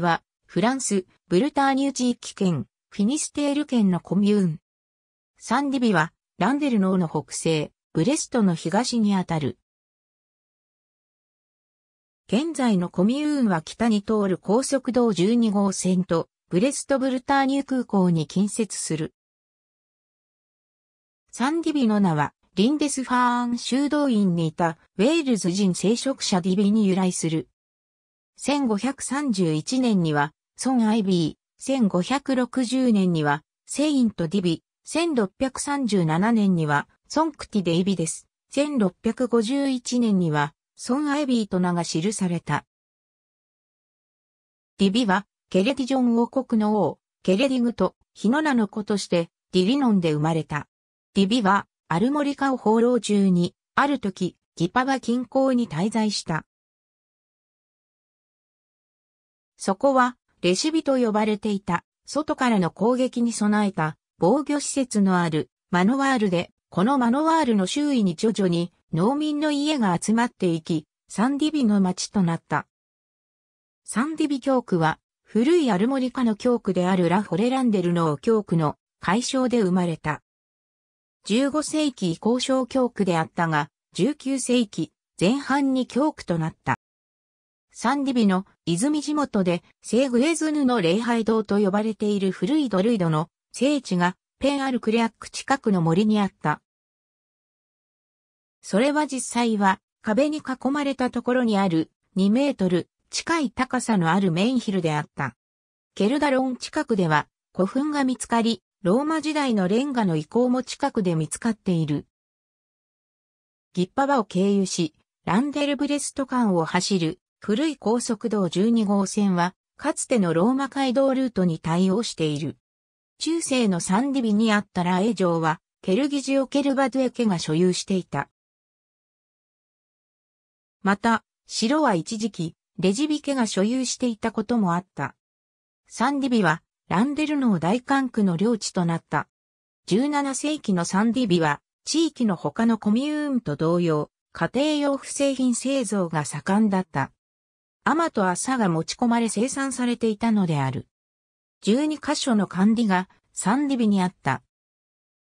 は、フランス、ブルターニュ地域圏、フィニステール県のコミューン。サンディビは、ランデルノーの北西、ブレストの東にあたる。現在のコミューンは北に通る高速道12号線と、ブレストブルターニュ空港に近接する。サンディビの名は、リンデスファーン修道院にいたウェールズ人聖職者ディビに由来する。1531年には、ソン・アイビー、1560年には、セインとディビ、1637年には、ソン・クティデイビです。1651年には、ソン・アイビーと名が記された。ディビは、ケレディジョン王国の王、ケレディグと、ヒノ名の子として、ディリノンで生まれた。ディビは、アルモリカを放浪中に、ある時、ギパバ近郊に滞在した。そこは、レシビと呼ばれていた、外からの攻撃に備えた防御施設のあるマノワールで、このマノワールの周囲に徐々に農民の家が集まっていき、サンディビの町となった。サンディビ教区は、古いアルモリカの教区であるラ・フォレランデルの教区の解消で生まれた。15世紀降小教区であったが、19世紀前半に教区となった。サンディビの泉地元で聖グレズヌの礼拝堂と呼ばれている古いドルイドの聖地がペンアルクレアック近くの森にあった。それは実際は壁に囲まれたところにある2メートル近い高さのあるメインヒルであった。ケルダロン近くでは古墳が見つかり、ローマ時代のレンガの遺構も近くで見つかっている。ギッパバを経由し、ランデルブレスト間を走る古い高速道12号線は、かつてのローマ街道ルートに対応している。中世のサンディビにあったラエ城は、ケルギジオ・ケルバドゥエ家が所有していた。また、城は一時期、レジビ家が所有していたこともあった。サンディビは、ランデルノー大管区の領地となった。17世紀のサンディビは、地域の他のコミューンと同様、家庭用不製品製造が盛んだった。天と朝が持ち込まれ生産されていたのである。12カ所の管理がサンディビにあった。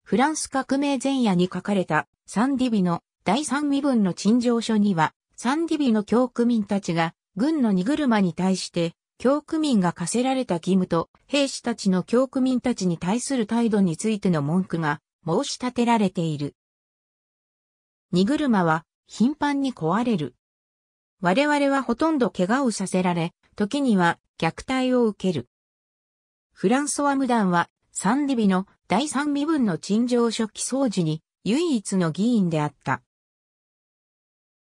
フランス革命前夜に書かれたサンディビの第三身分の陳情書には、サンディビの教区民たちが軍の荷車に対して教区民が課せられた義務と兵士たちの教区民たちに対する態度についての文句が申し立てられている。荷車は頻繁に壊れる。我々はほとんど怪我をさせられ、時には虐待を受ける。フランソワ・ムダンは、サンデビの第三身分の陳情書記掃除に唯一の議員であった。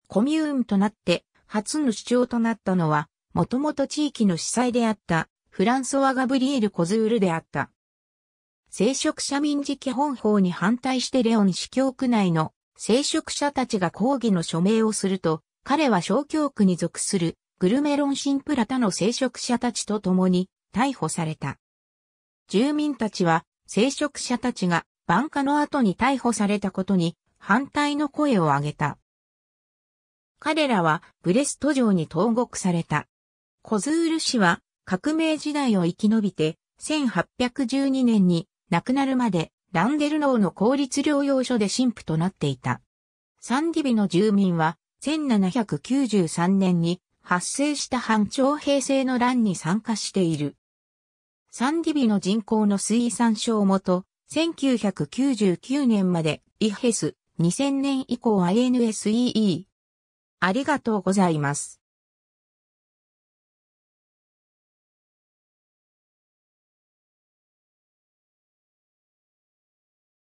コミューンとなって初の主張となったのは、もともと地域の司祭であったフランソワ・ガブリエル・コズールであった。聖職者民事基本法に反対してレオン司教区内の聖職者たちが抗議の署名をすると、彼は小教区に属するグルメロンシンプラタの聖職者たちと共に逮捕された。住民たちは聖職者たちが晩夏の後に逮捕されたことに反対の声を上げた。彼らはブレスト城に投獄された。コズール氏は革命時代を生き延びて1812年に亡くなるまでランデルノーの公立療養所で神父となっていた。サンディビの住民は1793年に発生した反徴兵制の乱に参加している。サンディビの人口の水産省をもと、1999年までイヘス、2000年以降は n s e e ありがとうございます。